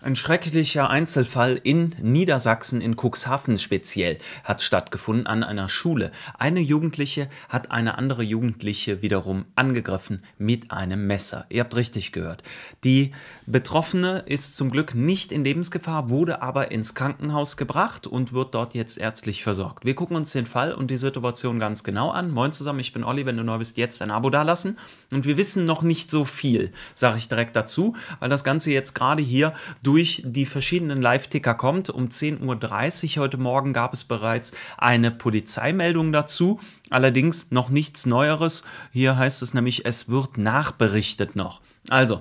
Ein schrecklicher Einzelfall in Niedersachsen, in Cuxhaven speziell, hat stattgefunden an einer Schule. Eine Jugendliche hat eine andere Jugendliche wiederum angegriffen mit einem Messer. Ihr habt richtig gehört. Die Betroffene ist zum Glück nicht in Lebensgefahr, wurde aber ins Krankenhaus gebracht und wird dort jetzt ärztlich versorgt. Wir gucken uns den Fall und die Situation ganz genau an. Moin zusammen, ich bin Olli. Wenn du neu bist, jetzt ein Abo dalassen. Und wir wissen noch nicht so viel, sage ich direkt dazu, weil das Ganze jetzt gerade hier durch die verschiedenen Live-Ticker kommt. Um 10.30 Uhr heute Morgen gab es bereits eine Polizeimeldung dazu. Allerdings noch nichts Neueres. Hier heißt es nämlich, es wird nachberichtet noch. Also,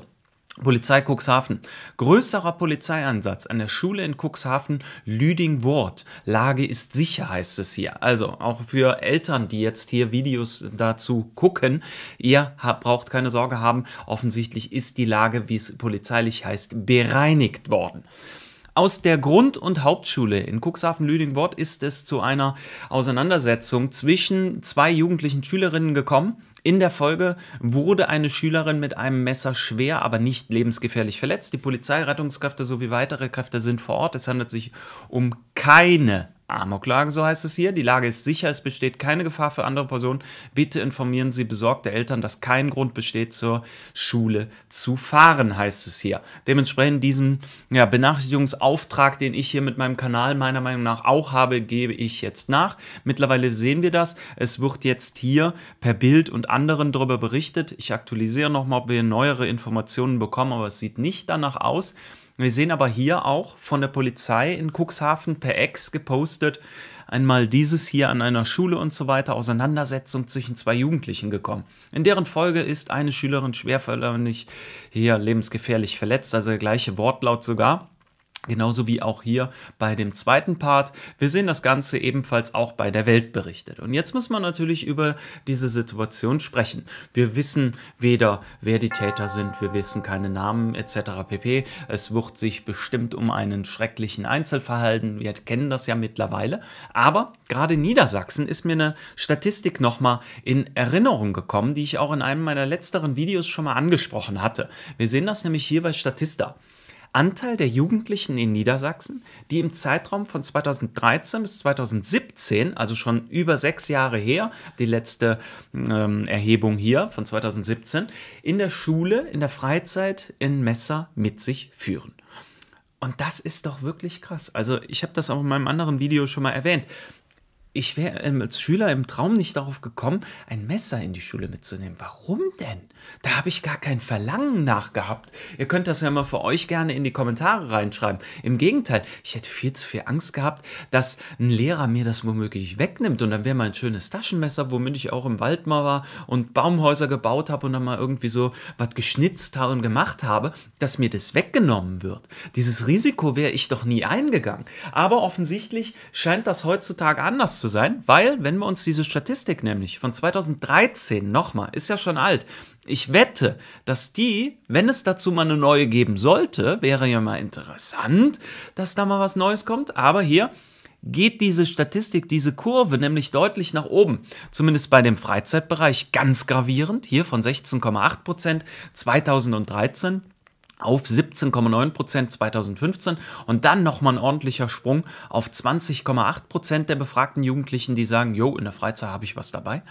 Polizei Cuxhaven. Größerer Polizeieinsatz an der Schule in Cuxhaven, Lüding-Wort. Lage ist sicher, heißt es hier. Also auch für Eltern, die jetzt hier Videos dazu gucken, ihr braucht keine Sorge haben. Offensichtlich ist die Lage, wie es polizeilich heißt, bereinigt worden. Aus der Grund- und Hauptschule in Cuxhaven-Lüdingwort ist es zu einer Auseinandersetzung zwischen zwei jugendlichen Schülerinnen gekommen. In der Folge wurde eine Schülerin mit einem Messer schwer, aber nicht lebensgefährlich verletzt. Die Polizei, Rettungskräfte sowie weitere Kräfte sind vor Ort. Es handelt sich um keine Amoklage, so heißt es hier. Die Lage ist sicher, es besteht keine Gefahr für andere Personen. Bitte informieren Sie besorgte Eltern, dass kein Grund besteht, zur Schule zu fahren, heißt es hier. Dementsprechend diesem ja, Benachrichtigungsauftrag, den ich hier mit meinem Kanal meiner Meinung nach auch habe, gebe ich jetzt nach. Mittlerweile sehen wir das. Es wird jetzt hier per Bild und anderen darüber berichtet. Ich aktualisiere nochmal, ob wir neuere Informationen bekommen, aber es sieht nicht danach aus. Wir sehen aber hier auch von der Polizei in Cuxhaven per Ex gepostet, einmal dieses hier an einer Schule und so weiter, Auseinandersetzung zwischen zwei Jugendlichen gekommen. In deren Folge ist eine Schülerin schwerfällig, hier lebensgefährlich verletzt, also der gleiche Wortlaut sogar. Genauso wie auch hier bei dem zweiten Part. Wir sehen das Ganze ebenfalls auch bei der Welt berichtet. Und jetzt muss man natürlich über diese Situation sprechen. Wir wissen weder, wer die Täter sind, wir wissen keine Namen etc. pp. Es wird sich bestimmt um einen schrecklichen Einzelverhalten. Wir kennen das ja mittlerweile. Aber gerade in Niedersachsen ist mir eine Statistik nochmal in Erinnerung gekommen, die ich auch in einem meiner letzteren Videos schon mal angesprochen hatte. Wir sehen das nämlich hier bei Statista. Anteil der Jugendlichen in Niedersachsen, die im Zeitraum von 2013 bis 2017, also schon über sechs Jahre her, die letzte ähm, Erhebung hier von 2017, in der Schule, in der Freizeit in Messer mit sich führen. Und das ist doch wirklich krass. Also ich habe das auch in meinem anderen Video schon mal erwähnt ich wäre ähm, als Schüler im Traum nicht darauf gekommen, ein Messer in die Schule mitzunehmen. Warum denn? Da habe ich gar kein Verlangen nach gehabt. Ihr könnt das ja mal für euch gerne in die Kommentare reinschreiben. Im Gegenteil, ich hätte viel zu viel Angst gehabt, dass ein Lehrer mir das womöglich wegnimmt und dann wäre mein schönes Taschenmesser, womit ich auch im Wald mal war und Baumhäuser gebaut habe und dann mal irgendwie so was geschnitzt habe und gemacht habe, dass mir das weggenommen wird. Dieses Risiko wäre ich doch nie eingegangen. Aber offensichtlich scheint das heutzutage anders zu zu sein, weil, wenn wir uns diese Statistik nämlich von 2013 nochmal, ist ja schon alt, ich wette, dass die, wenn es dazu mal eine neue geben sollte, wäre ja mal interessant, dass da mal was Neues kommt, aber hier geht diese Statistik, diese Kurve nämlich deutlich nach oben. Zumindest bei dem Freizeitbereich ganz gravierend, hier von 16,8 Prozent 2013 auf 17,9 Prozent 2015 und dann nochmal ein ordentlicher Sprung auf 20,8 Prozent der befragten Jugendlichen, die sagen, jo, in der Freizeit habe ich was dabei.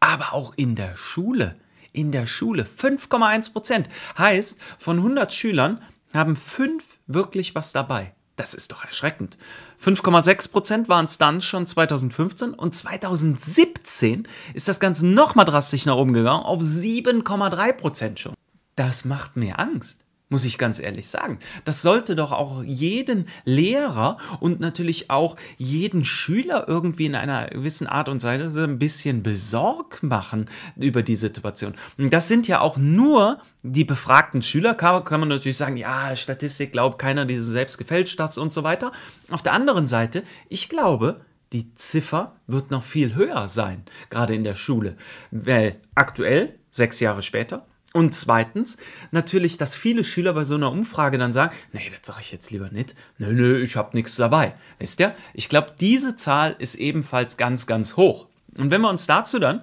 Aber auch in der Schule, in der Schule 5,1 Prozent. Heißt, von 100 Schülern haben 5 wirklich was dabei. Das ist doch erschreckend. 5,6 Prozent waren es dann schon 2015 und 2017 ist das Ganze nochmal drastisch nach oben gegangen auf 7,3 Prozent schon. Das macht mir Angst muss ich ganz ehrlich sagen. Das sollte doch auch jeden Lehrer und natürlich auch jeden Schüler irgendwie in einer gewissen Art und Weise ein bisschen besorgt machen über die Situation. das sind ja auch nur die befragten Schüler. Kann, kann man natürlich sagen, ja, Statistik glaubt keiner, diese selbst gefälscht hat und so weiter. Auf der anderen Seite, ich glaube, die Ziffer wird noch viel höher sein, gerade in der Schule. Weil aktuell, sechs Jahre später, und zweitens natürlich, dass viele Schüler bei so einer Umfrage dann sagen, nee, das sage ich jetzt lieber nicht. Nö, nö, ich habe nichts dabei. Wisst ihr? Ich glaube, diese Zahl ist ebenfalls ganz, ganz hoch. Und wenn wir uns dazu dann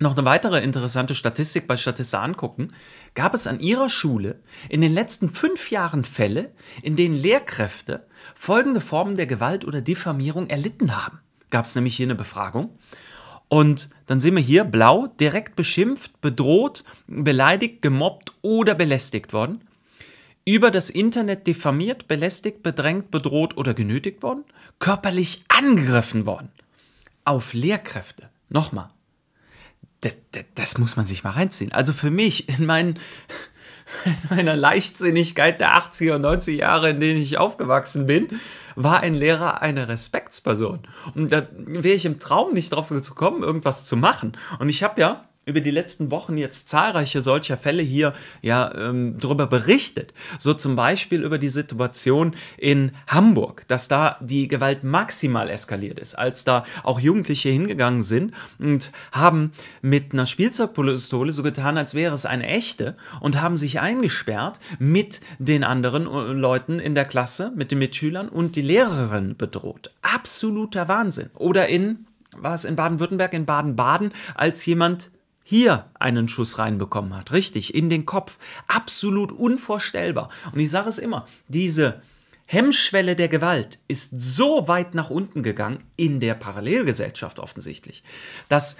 noch eine weitere interessante Statistik bei Statista angucken, gab es an ihrer Schule in den letzten fünf Jahren Fälle, in denen Lehrkräfte folgende Formen der Gewalt oder Diffamierung erlitten haben. Gab es nämlich hier eine Befragung. Und dann sehen wir hier blau, direkt beschimpft, bedroht, beleidigt, gemobbt oder belästigt worden. Über das Internet diffamiert, belästigt, bedrängt, bedroht oder genötigt worden. Körperlich angegriffen worden. Auf Lehrkräfte. Nochmal. Das, das, das muss man sich mal reinziehen. Also für mich in meinen in meiner Leichtsinnigkeit der 80er und 90er Jahre, in denen ich aufgewachsen bin, war ein Lehrer eine Respektsperson. Und da wäre ich im Traum nicht drauf gekommen, irgendwas zu machen. Und ich habe ja über die letzten Wochen jetzt zahlreiche solcher Fälle hier ja ähm, darüber berichtet. So zum Beispiel über die Situation in Hamburg, dass da die Gewalt maximal eskaliert ist, als da auch Jugendliche hingegangen sind und haben mit einer Spielzeugpistole so getan, als wäre es eine echte und haben sich eingesperrt mit den anderen äh, Leuten in der Klasse, mit den Mitschülern und die Lehrerin bedroht. Absoluter Wahnsinn. Oder in, war es in Baden-Württemberg, in Baden-Baden, als jemand hier einen Schuss reinbekommen hat. Richtig, in den Kopf. Absolut unvorstellbar. Und ich sage es immer, diese Hemmschwelle der Gewalt ist so weit nach unten gegangen, in der Parallelgesellschaft offensichtlich, Das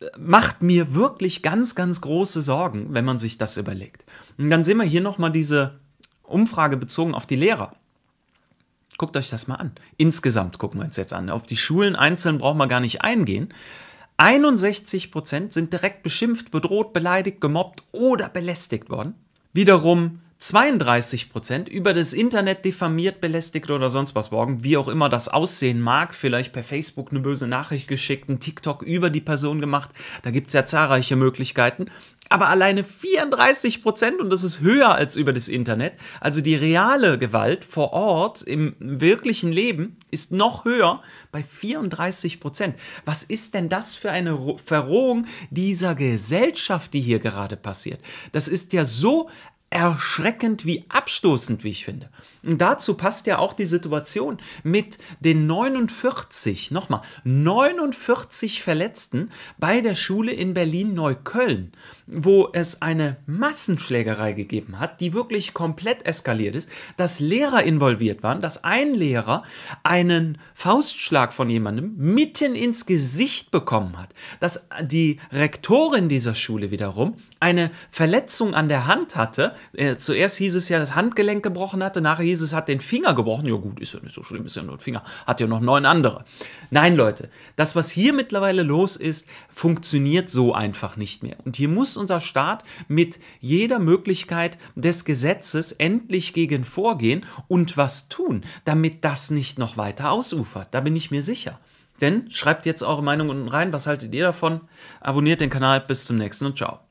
äh, macht mir wirklich ganz, ganz große Sorgen, wenn man sich das überlegt. Und dann sehen wir hier nochmal diese Umfrage bezogen auf die Lehrer. Guckt euch das mal an. Insgesamt gucken wir uns jetzt an. Auf die Schulen einzeln brauchen wir gar nicht eingehen. 61 sind direkt beschimpft, bedroht, beleidigt, gemobbt oder belästigt worden. Wiederum 32 über das Internet diffamiert, belästigt oder sonst was worden, wie auch immer das aussehen mag, vielleicht per Facebook eine böse Nachricht geschickt, ein TikTok über die Person gemacht, da gibt es ja zahlreiche Möglichkeiten aber alleine 34 Prozent und das ist höher als über das Internet. Also die reale Gewalt vor Ort im wirklichen Leben ist noch höher bei 34 Prozent. Was ist denn das für eine Verrohung dieser Gesellschaft, die hier gerade passiert? Das ist ja so erschreckend wie abstoßend, wie ich finde. Und dazu passt ja auch die Situation mit den 49, nochmal, 49 Verletzten bei der Schule in Berlin-Neukölln, wo es eine Massenschlägerei gegeben hat, die wirklich komplett eskaliert ist, dass Lehrer involviert waren, dass ein Lehrer einen Faustschlag von jemandem mitten ins Gesicht bekommen hat, dass die Rektorin dieser Schule wiederum eine Verletzung an der Hand hatte, äh, zuerst hieß es ja, das Handgelenk gebrochen hatte, nachher hieß es, hat den Finger gebrochen. Ja gut, ist ja nicht so schlimm, ist ja nur ein Finger, hat ja noch neun andere. Nein, Leute, das, was hier mittlerweile los ist, funktioniert so einfach nicht mehr. Und hier muss unser Staat mit jeder Möglichkeit des Gesetzes endlich gegen vorgehen und was tun, damit das nicht noch weiter ausufert. Da bin ich mir sicher. Denn schreibt jetzt eure Meinung unten rein. Was haltet ihr davon? Abonniert den Kanal. Bis zum nächsten und ciao.